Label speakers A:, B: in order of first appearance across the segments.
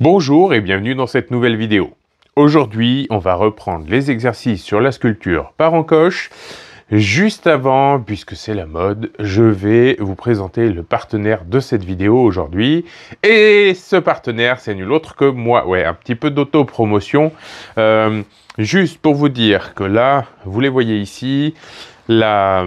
A: Bonjour et bienvenue dans cette nouvelle vidéo. Aujourd'hui, on va reprendre les exercices sur la sculpture par encoche. Juste avant, puisque c'est la mode, je vais vous présenter le partenaire de cette vidéo aujourd'hui. Et ce partenaire, c'est nul autre que moi. Ouais, un petit peu d'auto-promotion. Euh, juste pour vous dire que là, vous les voyez ici, la,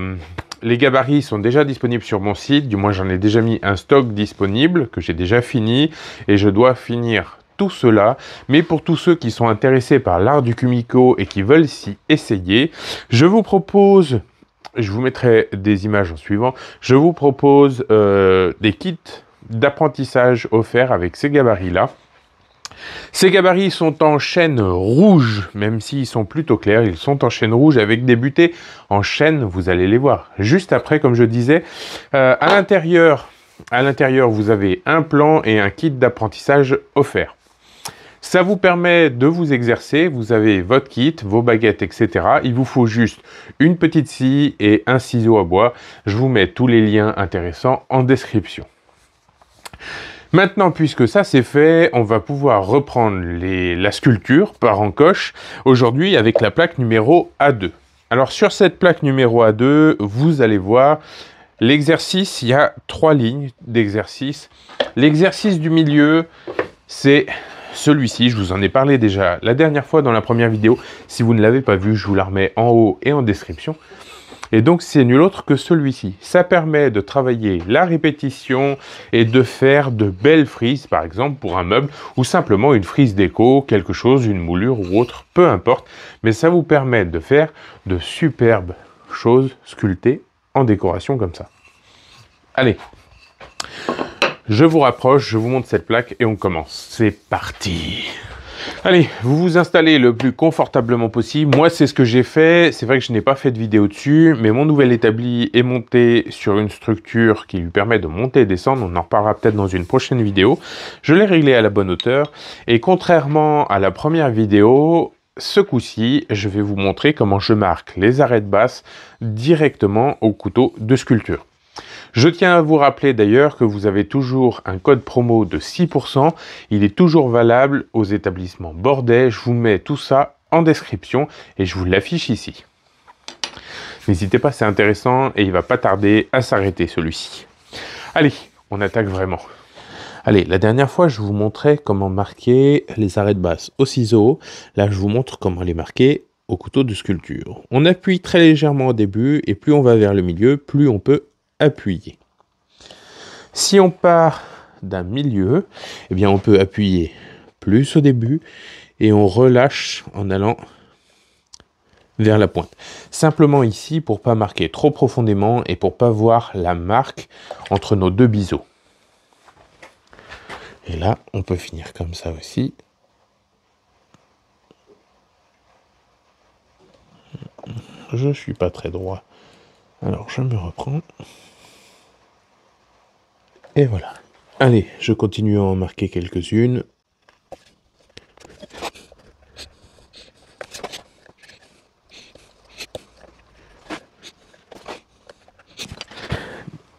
A: les gabarits sont déjà disponibles sur mon site, du moins j'en ai déjà mis un stock disponible que j'ai déjà fini et je dois finir tout cela. Mais pour tous ceux qui sont intéressés par l'art du Kumiko et qui veulent s'y essayer, je vous propose, je vous mettrai des images en suivant, je vous propose euh, des kits d'apprentissage offerts avec ces gabarits-là. Ces gabarits sont en chaîne rouge, même s'ils sont plutôt clairs, ils sont en chaîne rouge avec des butées en chaîne, vous allez les voir juste après, comme je disais. Euh, à l'intérieur, à l'intérieur, vous avez un plan et un kit d'apprentissage offert. Ça vous permet de vous exercer, vous avez votre kit, vos baguettes, etc. Il vous faut juste une petite scie et un ciseau à bois. Je vous mets tous les liens intéressants en description. Maintenant, puisque ça c'est fait, on va pouvoir reprendre la sculpture par encoche, aujourd'hui avec la plaque numéro A2. Alors sur cette plaque numéro A2, vous allez voir l'exercice, il y a trois lignes d'exercice. L'exercice du milieu, c'est celui-ci, je vous en ai parlé déjà la dernière fois dans la première vidéo. Si vous ne l'avez pas vu, je vous la remets en haut et en description. Et donc, c'est nul autre que celui-ci. Ça permet de travailler la répétition et de faire de belles frises, par exemple, pour un meuble ou simplement une frise déco, quelque chose, une moulure ou autre, peu importe. Mais ça vous permet de faire de superbes choses sculptées en décoration comme ça. Allez, je vous rapproche, je vous montre cette plaque et on commence. C'est parti Allez, vous vous installez le plus confortablement possible. Moi, c'est ce que j'ai fait. C'est vrai que je n'ai pas fait de vidéo dessus, mais mon nouvel établi est monté sur une structure qui lui permet de monter et descendre. On en reparlera peut-être dans une prochaine vidéo. Je l'ai réglé à la bonne hauteur. Et contrairement à la première vidéo, ce coup-ci, je vais vous montrer comment je marque les arêtes basses directement au couteau de sculpture. Je tiens à vous rappeler d'ailleurs que vous avez toujours un code promo de 6%. Il est toujours valable aux établissements bordais. Je vous mets tout ça en description et je vous l'affiche ici. N'hésitez pas, c'est intéressant et il va pas tarder à s'arrêter celui-ci. Allez, on attaque vraiment. Allez, la dernière fois, je vous montrais comment marquer les arrêts de basse au ciseau. Là, je vous montre comment les marquer au couteau de sculpture. On appuie très légèrement au début et plus on va vers le milieu, plus on peut appuyer. Si on part d'un milieu, eh bien on peut appuyer plus au début et on relâche en allant vers la pointe. Simplement ici pour pas marquer trop profondément et pour pas voir la marque entre nos deux biseaux. Et là, on peut finir comme ça aussi. Je suis pas très droit. Alors, je me reprends. Et voilà. Allez, je continue à en marquer quelques-unes.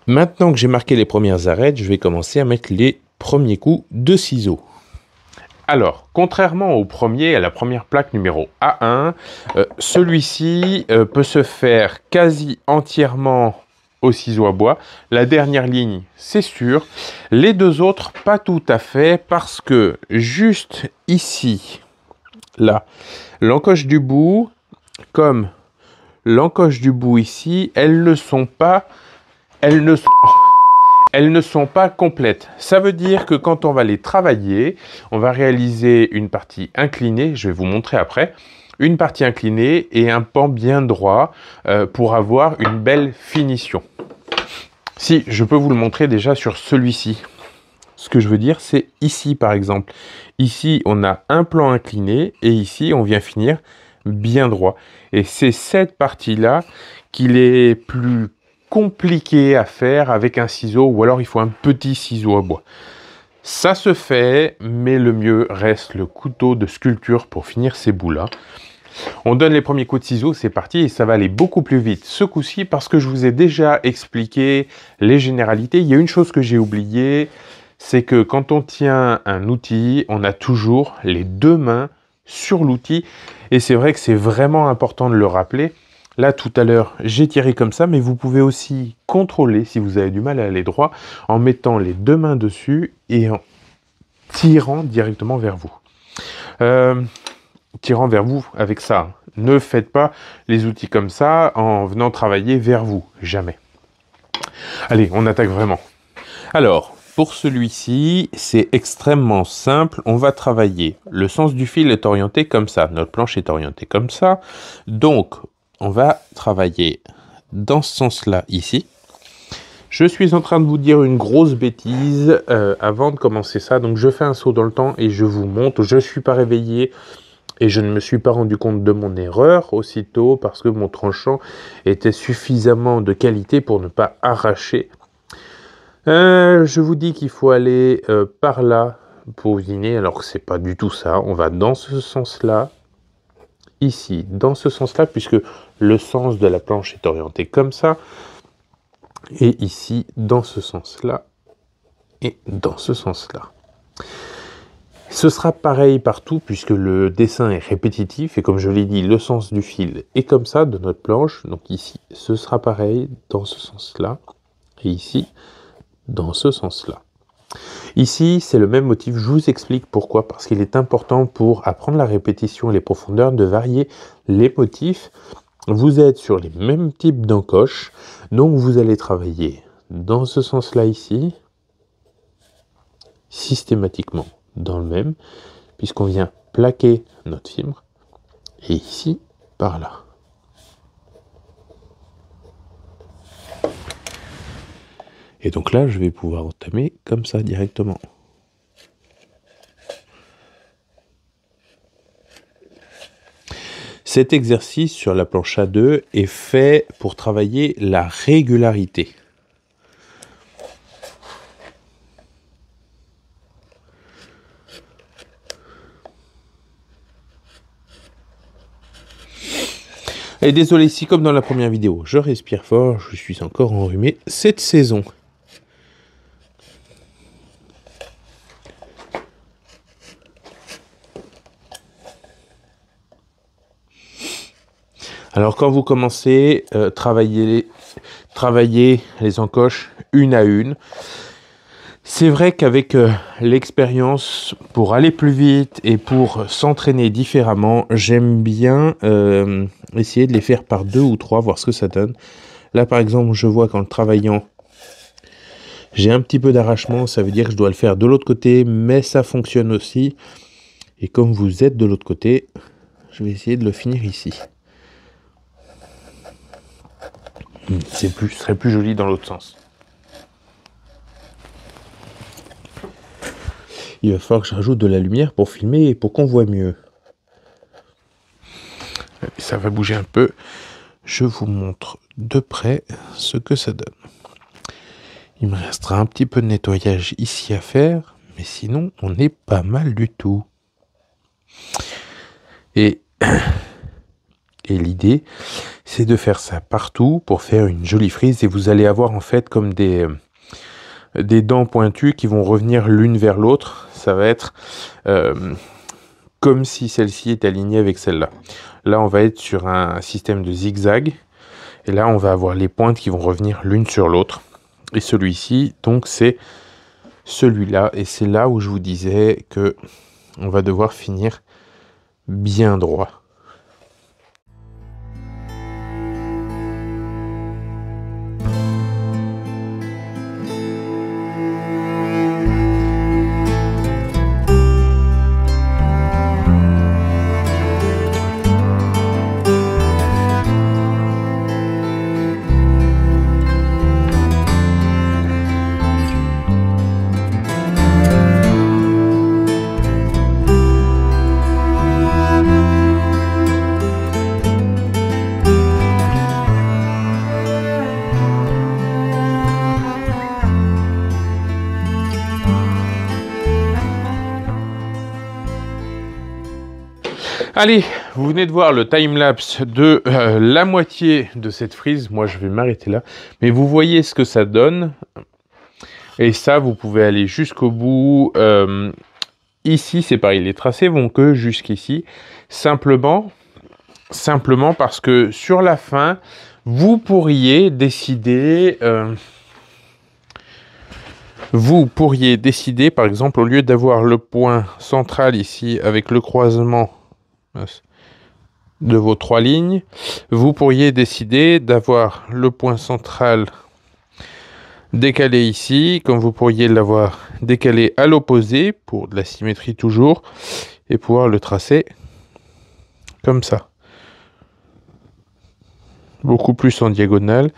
A: Maintenant que j'ai marqué les premières arêtes, je vais commencer à mettre les premiers coups de ciseaux. Alors, contrairement au premier, à la première plaque numéro A1, euh, celui-ci euh, peut se faire quasi entièrement au ciseau à bois. La dernière ligne, c'est sûr. Les deux autres, pas tout à fait, parce que juste ici, là, l'encoche du bout, comme l'encoche du bout ici, elles ne sont pas, elles ne sont, elles ne sont pas complètes. Ça veut dire que quand on va les travailler, on va réaliser une partie inclinée, je vais vous montrer après, une partie inclinée et un pan bien droit euh, pour avoir une belle finition. Si, je peux vous le montrer déjà sur celui-ci. Ce que je veux dire, c'est ici par exemple. Ici, on a un plan incliné et ici, on vient finir bien droit. Et c'est cette partie-là qu'il est plus compliqué à faire avec un ciseau ou alors il faut un petit ciseau à bois. Ça se fait, mais le mieux reste le couteau de sculpture pour finir ces bouts-là. On donne les premiers coups de ciseaux, c'est parti, et ça va aller beaucoup plus vite ce coup-ci parce que je vous ai déjà expliqué les généralités. Il y a une chose que j'ai oubliée, c'est que quand on tient un outil, on a toujours les deux mains sur l'outil. Et c'est vrai que c'est vraiment important de le rappeler. Là, tout à l'heure, j'ai tiré comme ça, mais vous pouvez aussi contrôler si vous avez du mal à aller droit en mettant les deux mains dessus et en tirant directement vers vous. Euh, tirant vers vous avec ça. Ne faites pas les outils comme ça en venant travailler vers vous. Jamais. Allez, on attaque vraiment. Alors, pour celui-ci, c'est extrêmement simple. On va travailler. Le sens du fil est orienté comme ça. Notre planche est orientée comme ça. Donc, on va travailler dans ce sens-là ici. Je suis en train de vous dire une grosse bêtise euh, avant de commencer ça. Donc, je fais un saut dans le temps et je vous montre. Je ne suis pas réveillé. Et je ne me suis pas rendu compte de mon erreur aussitôt parce que mon tranchant était suffisamment de qualité pour ne pas arracher. Euh, je vous dis qu'il faut aller euh, par là pour dîner, alors que c'est pas du tout ça. On va dans ce sens-là, ici, dans ce sens-là, puisque le sens de la planche est orienté comme ça, et ici, dans ce sens-là, et dans ce sens-là. Ce sera pareil partout puisque le dessin est répétitif et comme je l'ai dit, le sens du fil est comme ça de notre planche. Donc ici, ce sera pareil dans ce sens-là et ici, dans ce sens-là. Ici, c'est le même motif, je vous explique pourquoi, parce qu'il est important pour apprendre la répétition et les profondeurs de varier les motifs. Vous êtes sur les mêmes types d'encoches, donc vous allez travailler dans ce sens-là ici, systématiquement dans le même, puisqu'on vient plaquer notre fibre, et ici, par là. Et donc là, je vais pouvoir entamer comme ça directement. Cet exercice sur la planche A2 est fait pour travailler la régularité. Et désolé si comme dans la première vidéo, je respire fort, je suis encore enrhumé cette saison. Alors quand vous commencez, euh, travaillez, travaillez les encoches une à une. C'est vrai qu'avec euh, l'expérience, pour aller plus vite et pour s'entraîner différemment, j'aime bien euh, essayer de les faire par deux ou trois, voir ce que ça donne. Là, par exemple, je vois qu'en travaillant, j'ai un petit peu d'arrachement, ça veut dire que je dois le faire de l'autre côté, mais ça fonctionne aussi. Et comme vous êtes de l'autre côté, je vais essayer de le finir ici. Hmm, c'est plus, ce serait plus joli dans l'autre sens. Il va falloir que je rajoute de la lumière pour filmer et pour qu'on voit mieux. Ça va bouger un peu. Je vous montre de près ce que ça donne. Il me restera un petit peu de nettoyage ici à faire, mais sinon on est pas mal du tout. Et, et l'idée, c'est de faire ça partout pour faire une jolie frise et vous allez avoir en fait comme des, euh, des dents pointues qui vont revenir l'une vers l'autre. Ça va être euh, comme si celle-ci est alignée avec celle-là. Là, on va être sur un système de zigzag. Et là, on va avoir les pointes qui vont revenir l'une sur l'autre. Et celui-ci, donc, c'est celui-là. Et c'est là où je vous disais que on va devoir finir bien droit. Allez, vous venez de voir le time-lapse de euh, la moitié de cette frise. Moi, je vais m'arrêter là. Mais vous voyez ce que ça donne. Et ça, vous pouvez aller jusqu'au bout. Euh, ici, c'est pareil. Les tracés vont que jusqu'ici. Simplement, simplement parce que sur la fin, vous pourriez décider... Euh, vous pourriez décider, par exemple, au lieu d'avoir le point central ici avec le croisement de vos trois lignes, vous pourriez décider d'avoir le point central décalé ici, comme vous pourriez l'avoir décalé à l'opposé, pour de la symétrie toujours, et pouvoir le tracer comme ça. Beaucoup plus en diagonale.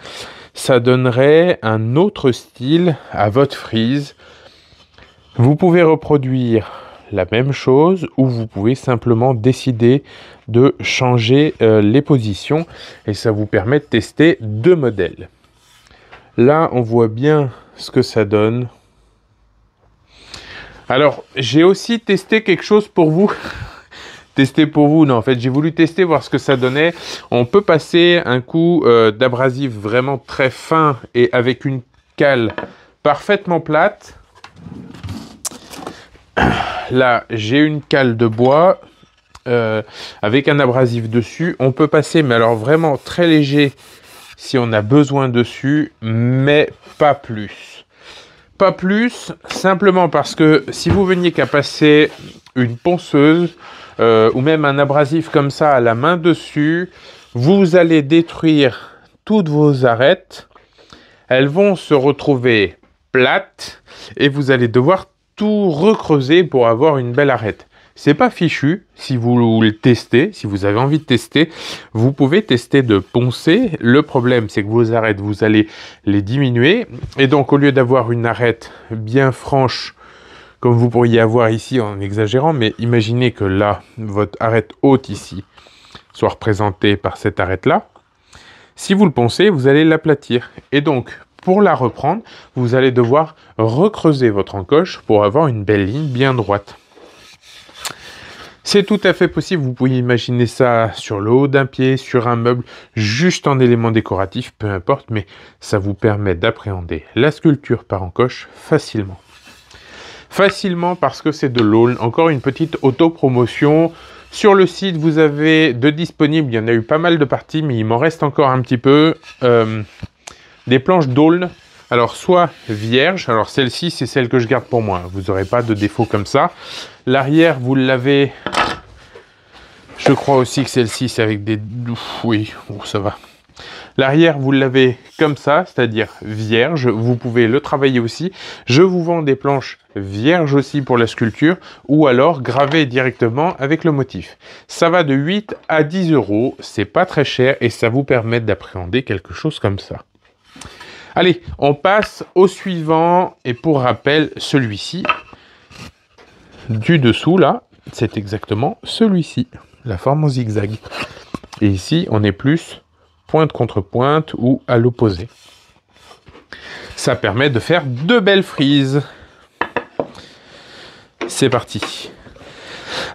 A: Ça donnerait un autre style à votre frise. Vous pouvez reproduire la même chose ou vous pouvez simplement décider de changer euh, les positions et ça vous permet de tester deux modèles. Là, on voit bien ce que ça donne. Alors, j'ai aussi testé quelque chose pour vous. tester pour vous, non, en fait, j'ai voulu tester, voir ce que ça donnait. On peut passer un coup euh, d'abrasif vraiment très fin et avec une cale parfaitement plate là, j'ai une cale de bois euh, avec un abrasif dessus. On peut passer, mais alors vraiment très léger si on a besoin dessus, mais pas plus. Pas plus, simplement parce que si vous veniez qu'à passer une ponceuse euh, ou même un abrasif comme ça à la main dessus, vous allez détruire toutes vos arêtes. Elles vont se retrouver plates et vous allez devoir tout recreuser pour avoir une belle arête. C'est pas fichu. Si vous le testez, si vous avez envie de tester, vous pouvez tester de poncer. Le problème, c'est que vos arêtes, vous allez les diminuer. Et donc, au lieu d'avoir une arête bien franche, comme vous pourriez avoir ici en exagérant, mais imaginez que là, votre arête haute ici soit représentée par cette arête-là. Si vous le poncez, vous allez l'aplatir. Et donc, pour la reprendre, vous allez devoir recreuser votre encoche pour avoir une belle ligne bien droite. C'est tout à fait possible, vous pouvez imaginer ça sur le haut d'un pied, sur un meuble, juste en élément décoratif, peu importe, mais ça vous permet d'appréhender la sculpture par encoche facilement. Facilement parce que c'est de l'aulne, encore une petite autopromotion. Sur le site, vous avez de disponibles, il y en a eu pas mal de parties, mais il m'en reste encore un petit peu. Euh, des planches d'aulne. Alors soit vierge, alors celle-ci c'est celle que je garde pour moi, vous n'aurez pas de défaut comme ça. L'arrière vous l'avez, je crois aussi que celle-ci c'est avec des... oui, bon, ça va. L'arrière, vous l'avez comme ça, c'est-à-dire vierge. Vous pouvez le travailler aussi. Je vous vends des planches vierges aussi pour la sculpture ou alors gravées directement avec le motif. Ça va de 8 à 10 euros. C'est pas très cher et ça vous permet d'appréhender quelque chose comme ça. Allez, on passe au suivant. Et pour rappel, celui-ci, du dessous, là, c'est exactement celui-ci, la forme en zigzag. Et ici, on est plus pointe contre pointe ou à l'opposé. Ça permet de faire deux belles frises. C'est parti.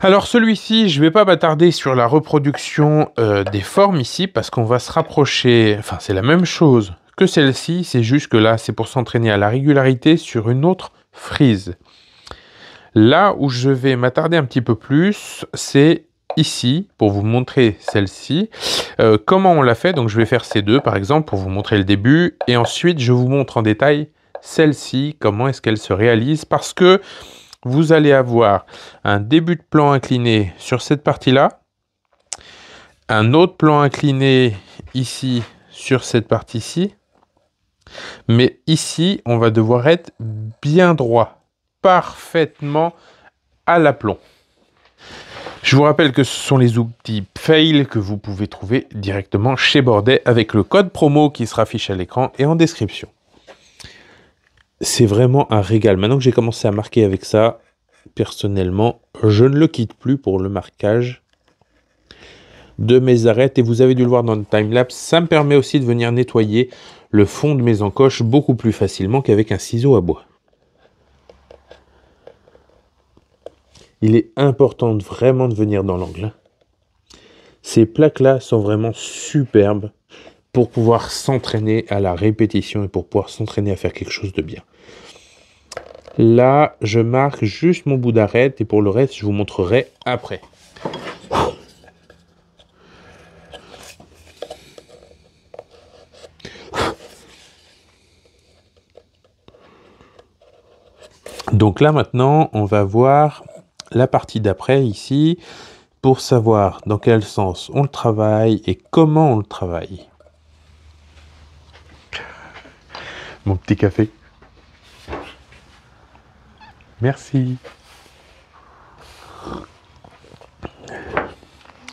A: Alors celui-ci, je ne vais pas m'attarder sur la reproduction euh, des formes ici parce qu'on va se rapprocher, enfin c'est la même chose que celle-ci, c'est juste que là c'est pour s'entraîner à la régularité sur une autre frise. Là où je vais m'attarder un petit peu plus, c'est ici pour vous montrer celle-ci. Euh, comment on l'a fait Donc je vais faire ces deux par exemple pour vous montrer le début et ensuite je vous montre en détail celle-ci, comment est-ce qu'elle se réalise parce que vous allez avoir un début de plan incliné sur cette partie-là, un autre plan incliné ici sur cette partie-ci, mais ici, on va devoir être bien droit, parfaitement à l'aplomb. Je vous rappelle que ce sont les outils Fail que vous pouvez trouver directement chez Bordet avec le code promo qui sera affiché à l'écran et en description. C'est vraiment un régal. Maintenant que j'ai commencé à marquer avec ça, personnellement, je ne le quitte plus pour le marquage de mes arêtes et vous avez dû le voir dans le time-lapse, ça me permet aussi de venir nettoyer le fond de mes encoches beaucoup plus facilement qu'avec un ciseau à bois. Il est important vraiment de venir dans l'angle. Ces plaques-là sont vraiment superbes pour pouvoir s'entraîner à la répétition et pour pouvoir s'entraîner à faire quelque chose de bien. Là, je marque juste mon bout d'arête et pour le reste, je vous montrerai après. Donc là maintenant, on va voir la partie d'après ici pour savoir dans quel sens on le travaille et comment on le travaille. Mon petit café. Merci.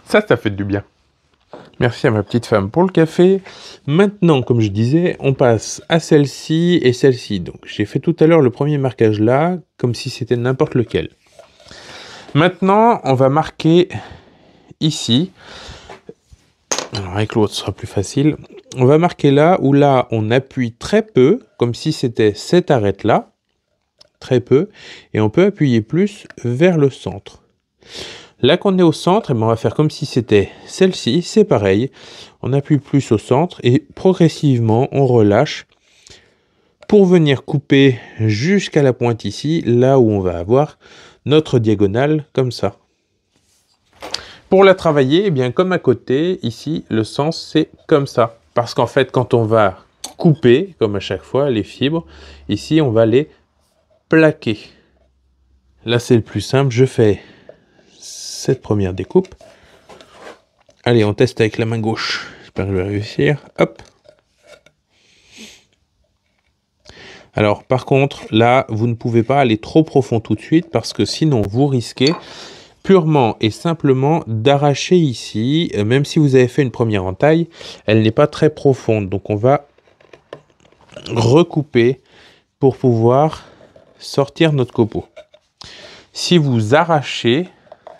A: Ça, ça fait du bien. Merci à ma petite femme pour le café. Maintenant, comme je disais, on passe à celle-ci et celle-ci. Donc j'ai fait tout à l'heure le premier marquage là, comme si c'était n'importe lequel. Maintenant, on va marquer ici. Alors avec l'autre, ce sera plus facile. On va marquer là où là, on appuie très peu, comme si c'était cette arête-là. Très peu. Et on peut appuyer plus vers le centre. Là qu'on est au centre, eh ben, on va faire comme si c'était celle-ci, c'est pareil on appuie plus au centre et progressivement on relâche pour venir couper jusqu'à la pointe ici, là où on va avoir notre diagonale comme ça. Pour la travailler, eh bien comme à côté, ici le sens c'est comme ça. Parce qu'en fait quand on va couper, comme à chaque fois, les fibres, ici on va les plaquer. Là c'est le plus simple, je fais cette première découpe. Allez, on teste avec la main gauche je vais réussir. Hop. Alors par contre, là, vous ne pouvez pas aller trop profond tout de suite parce que sinon vous risquez purement et simplement d'arracher ici. Euh, même si vous avez fait une première entaille, elle n'est pas très profonde. Donc on va recouper pour pouvoir sortir notre copeau. Si vous arrachez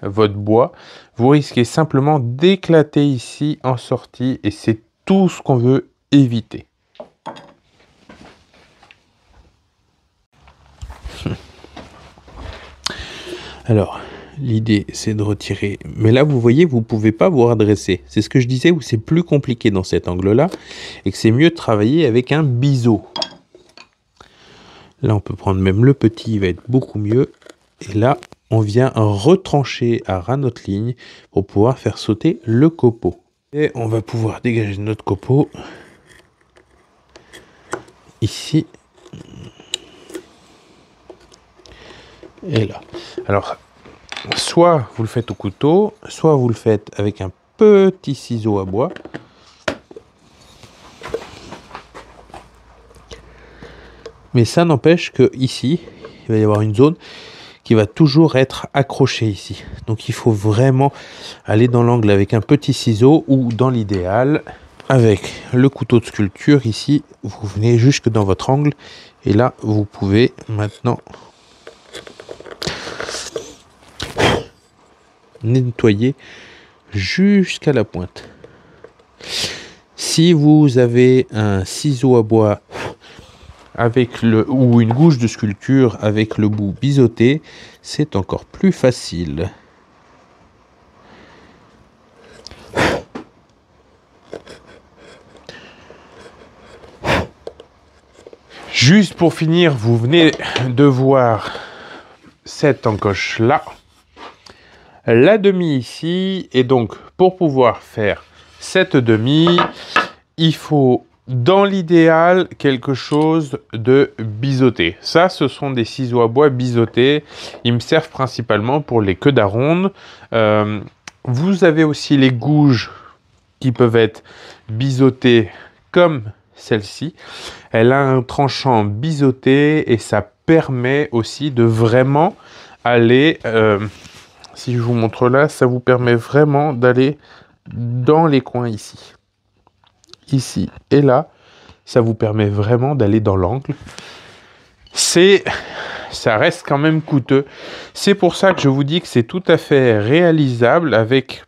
A: votre bois, vous risquez simplement d'éclater ici en sortie et c'est tout ce qu'on veut éviter. Hmm. Alors, l'idée c'est de retirer. Mais là, vous voyez, vous ne pouvez pas vous redresser. C'est ce que je disais où c'est plus compliqué dans cet angle-là et que c'est mieux travailler avec un biseau. Là, on peut prendre même le petit, il va être beaucoup mieux. Et là, on vient retrancher à ras notre ligne pour pouvoir faire sauter le copeau. Et on va pouvoir dégager notre copeau ici et là. Alors, soit vous le faites au couteau, soit vous le faites avec un petit ciseau à bois. Mais ça n'empêche que ici, il va y avoir une zone va toujours être accroché ici. Donc il faut vraiment aller dans l'angle avec un petit ciseau ou dans l'idéal avec le couteau de sculpture ici vous venez jusque dans votre angle et là vous pouvez maintenant nettoyer jusqu'à la pointe. Si vous avez un ciseau à bois avec le, ou une gouche de sculpture avec le bout biseauté, c'est encore plus facile. Juste pour finir, vous venez de voir cette encoche là. La demi ici, et donc pour pouvoir faire cette demi, il faut dans l'idéal, quelque chose de biseauté. Ça, ce sont des ciseaux à bois biseautés. Ils me servent principalement pour les queues d'aronde. Euh, vous avez aussi les gouges qui peuvent être biseautées comme celle-ci. Elle a un tranchant biseauté et ça permet aussi de vraiment aller... Euh, si je vous montre là, ça vous permet vraiment d'aller dans les coins ici ici et là, ça vous permet vraiment d'aller dans l'angle. C'est, ça reste quand même coûteux. C'est pour ça que je vous dis que c'est tout à fait réalisable avec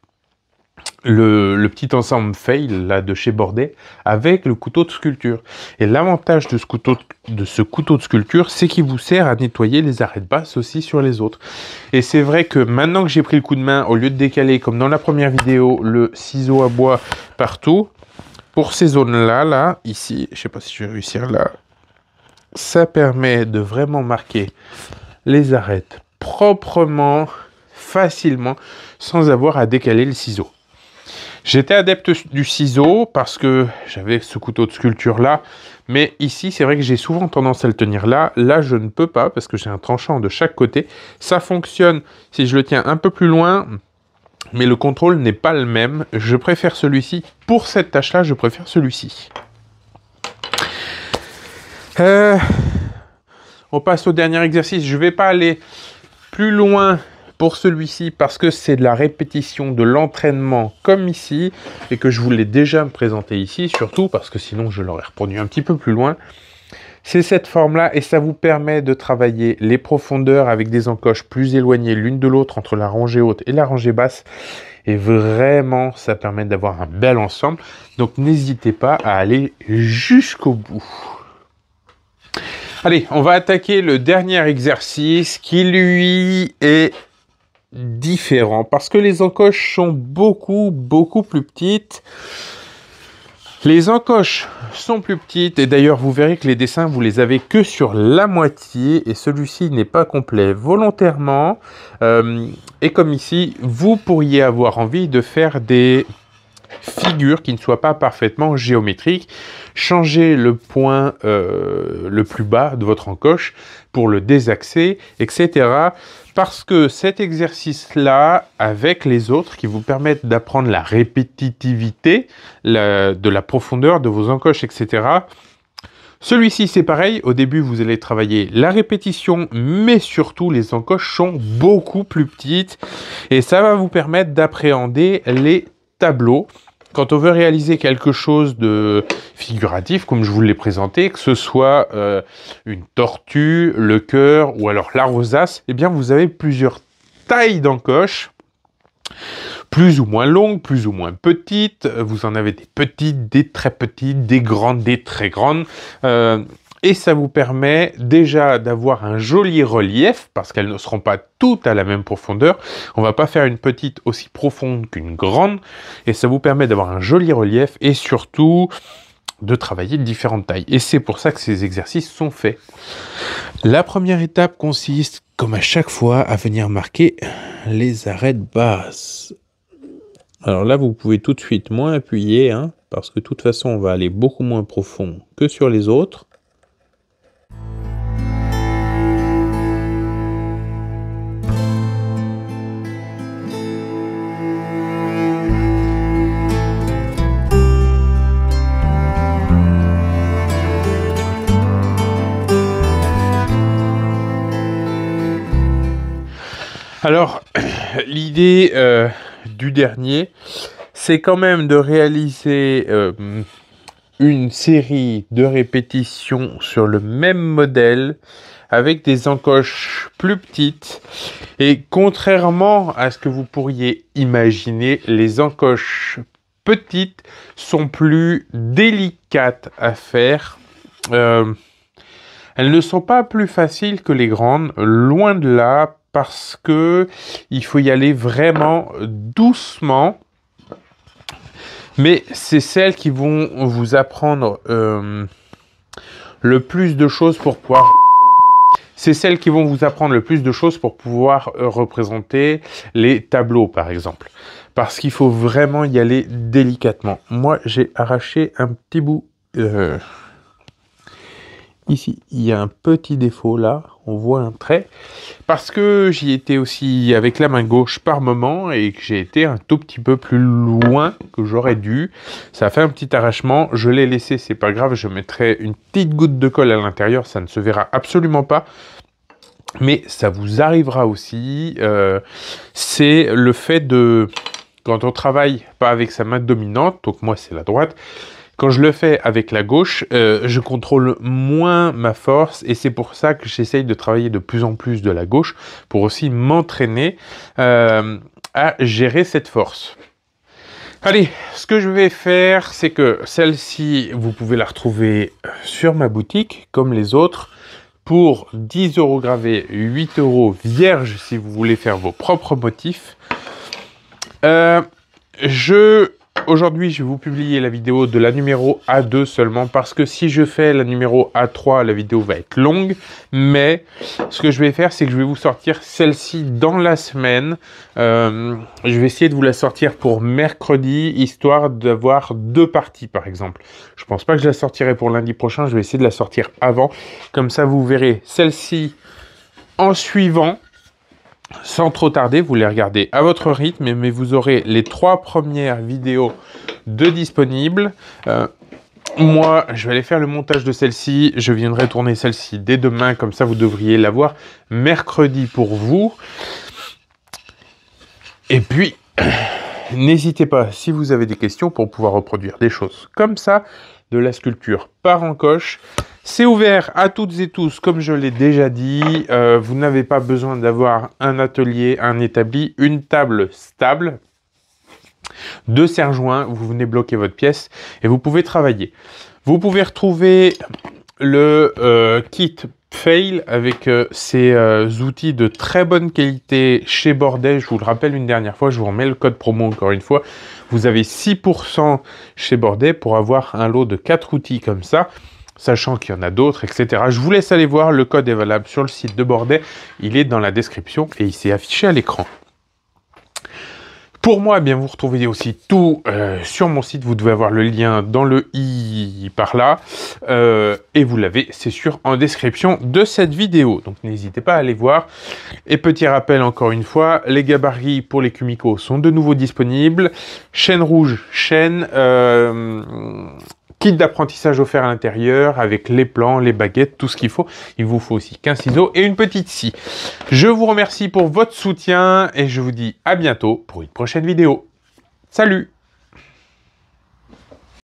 A: le, petit ensemble fail là de chez Bordet avec le couteau de sculpture. Et l'avantage de ce couteau de, de ce couteau de sculpture, c'est qu'il vous sert à nettoyer les arêtes basses aussi sur les autres. Et c'est vrai que maintenant que j'ai pris le coup de main, au lieu de décaler comme dans la première vidéo le ciseau à bois partout, pour ces zones-là, là, ici, je sais pas si je vais réussir là, ça permet de vraiment marquer les arêtes proprement, facilement, sans avoir à décaler le ciseau. J'étais adepte du ciseau parce que j'avais ce couteau de sculpture là, mais ici c'est vrai que j'ai souvent tendance à le tenir là. Là je ne peux pas parce que j'ai un tranchant de chaque côté. Ça fonctionne si je le tiens un peu plus loin, mais le contrôle n'est pas le même. Je préfère celui-ci. Pour cette tâche-là, je préfère celui-ci. Euh, on passe au dernier exercice. Je ne vais pas aller plus loin pour celui-ci parce que c'est de la répétition, de l'entraînement comme ici et que je voulais déjà me présenter ici, surtout parce que sinon je l'aurais reproduit un petit peu plus loin. C'est cette forme-là et ça vous permet de travailler les profondeurs avec des encoches plus éloignées l'une de l'autre entre la rangée haute et la rangée basse. Et vraiment, ça permet d'avoir un bel ensemble. Donc n'hésitez pas à aller jusqu'au bout. Allez, on va attaquer le dernier exercice qui lui est différent parce que les encoches sont beaucoup beaucoup plus petites. Les encoches sont plus petites et d'ailleurs vous verrez que les dessins vous les avez que sur la moitié et celui-ci n'est pas complet volontairement euh, et comme ici vous pourriez avoir envie de faire des figures qui ne soient pas parfaitement géométriques changer le point euh, le plus bas de votre encoche pour le désaxer etc parce que cet exercice-là, avec les autres qui vous permettent d'apprendre la répétitivité, de la profondeur de vos encoches, etc., celui-ci, c'est pareil. Au début, vous allez travailler la répétition, mais surtout, les encoches sont beaucoup plus petites et ça va vous permettre d'appréhender les tableaux quand on veut réaliser quelque chose de figuratif, comme je vous l'ai présenté, que ce soit euh, une tortue, le cœur ou alors la rosace, eh bien vous avez plusieurs tailles d'encoches plus ou moins longues, plus ou moins petites. Vous en avez des petites, des très petites, des grandes, des très grandes. Euh, et ça vous permet déjà d'avoir un joli relief parce qu'elles ne seront pas toutes à la même profondeur. On va pas faire une petite aussi profonde qu'une grande et ça vous permet d'avoir un joli relief et surtout de travailler de différentes tailles. Et c'est pour ça que ces exercices sont faits. La première étape consiste, comme à chaque fois, à venir marquer les arêtes basses. Alors là, vous pouvez tout de suite moins appuyer, hein, parce que de toute façon, on va aller beaucoup moins profond que sur les autres. Alors, l'idée euh, du dernier, c'est quand même de réaliser euh, une série de répétitions sur le même modèle avec des encoches plus petites. Et contrairement à ce que vous pourriez imaginer, les encoches petites sont plus délicates à faire. Euh, elles ne sont pas plus faciles que les grandes, loin de là, parce que il faut y aller vraiment doucement. Mais c'est celles qui vont vous apprendre euh, le plus de choses pour pouvoir c'est celles qui vont vous apprendre le plus de choses pour pouvoir euh, représenter les tableaux, par exemple. Parce qu'il faut vraiment y aller délicatement. Moi, j'ai arraché un petit bout. Euh, Ici, il y a un petit défaut là, on voit un trait, parce que j'y étais aussi avec la main gauche par moment et que j'ai été un tout petit peu plus loin que j'aurais dû. Ça a fait un petit arrachement, je l'ai laissé, c'est pas grave, je mettrai une petite goutte de colle à l'intérieur, ça ne se verra absolument pas. Mais ça vous arrivera aussi, euh, c'est le fait de, quand on travaille pas avec sa main dominante, donc moi c'est la droite, quand je le fais avec la gauche, euh, je contrôle moins ma force et c'est pour ça que j'essaye de travailler de plus en plus de la gauche pour aussi m'entraîner euh, à gérer cette force. Allez, ce que je vais faire, c'est que celle-ci, vous pouvez la retrouver sur ma boutique, comme les autres, pour 10 euros gravés, 8 euros vierge si vous voulez faire vos propres motifs. Euh, je Aujourd'hui, je vais vous publier la vidéo de la numéro A2 seulement parce que si je fais la numéro A3, la vidéo va être longue. Mais ce que je vais faire, c'est que je vais vous sortir celle-ci dans la semaine. Euh, je vais essayer de vous la sortir pour mercredi, histoire d'avoir deux parties, par exemple. Je pense pas que je la sortirai pour lundi prochain. Je vais essayer de la sortir avant. Comme ça, vous verrez celle-ci en suivant sans trop tarder, vous les regardez à votre rythme, mais vous aurez les trois premières vidéos de disponibles. Euh, moi, je vais aller faire le montage de celle-ci. Je viendrai tourner celle-ci dès demain, comme ça vous devriez l'avoir mercredi pour vous. Et puis, n'hésitez pas, si vous avez des questions, pour pouvoir reproduire des choses comme ça, de la sculpture par encoche. C'est ouvert à toutes et tous, comme je l'ai déjà dit. Euh, vous n'avez pas besoin d'avoir un atelier, un établi, une table stable. Deux serre joints, vous venez bloquer votre pièce et vous pouvez travailler. Vous pouvez retrouver le euh, kit Fail avec euh, ces euh, outils de très bonne qualité chez Bordet. Je vous le rappelle une dernière fois, je vous remets le code promo encore une fois. Vous avez 6% chez Bordet pour avoir un lot de 4 outils comme ça, sachant qu'il y en a d'autres, etc. Je vous laisse aller voir, le code est valable sur le site de Bordet. Il est dans la description et il s'est affiché à l'écran. Pour moi, eh bien, vous retrouvez aussi tout euh, sur mon site. Vous devez avoir le lien dans le i par là. Euh, et vous l'avez, c'est sûr, en description de cette vidéo. Donc n'hésitez pas à aller voir. Et petit rappel encore une fois, les gabarits pour les Kumiko sont de nouveau disponibles. Chaîne rouge, chaîne... Euh, kit d'apprentissage offert à l'intérieur avec les plans, les baguettes, tout ce qu'il faut. Il vous faut aussi qu'un ciseau et une petite scie. Je vous remercie pour votre soutien et je vous dis à bientôt pour une prochaine vidéo. Salut